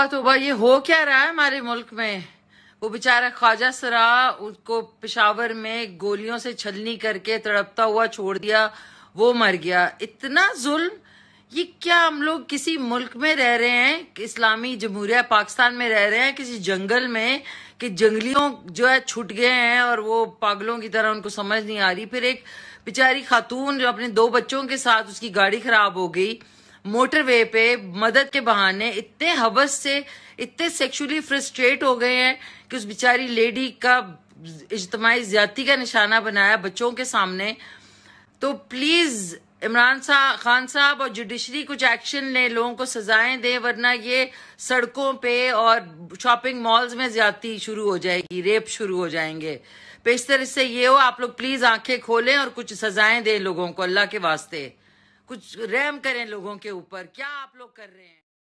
तोबा तोबा ये हो क्या रहा है हमारे मुल्क में वो बेचारा ख्वाजा सरा उसको पिशावर में गोलियों से छलनी करके तड़पता हुआ छोड़ दिया वो मर गया इतना जुल्म ये क्या हम लोग किसी मुल्क में रह रहे हैं इस्लामी जमहूरिया पाकिस्तान में रह रहे हैं किसी जंगल में कि जंगलियों जो है छूट गए हैं और वो पागलों की तरह उनको समझ नहीं आ रही फिर एक बेचारी खातून जो अपने दो बच्चों के साथ उसकी गाड़ी खराब हो गई मोटरवे पे मदद के बहाने इतने हवस से इतने सेक्सुअली फ्रस्ट्रेट हो गए हैं कि उस बिचारी लेडी का इजतमाही ज्यादा का निशाना बनाया बच्चों के सामने तो प्लीज इमरान साहब खान साहब और जुडिशरी कुछ एक्शन लें लोगों को सजाएं दें वरना ये सड़कों पे और शॉपिंग मॉल्स में ज्यादा शुरू हो जाएगी रेप शुरू हो जाएंगे बेस्तर तो इससे ये हो आप लोग प्लीज आंखें खोलें और कुछ सजाएं दें लोगों को अल्लाह के वास्ते कुछ रैम करें लोगों के ऊपर क्या आप लोग कर रहे हैं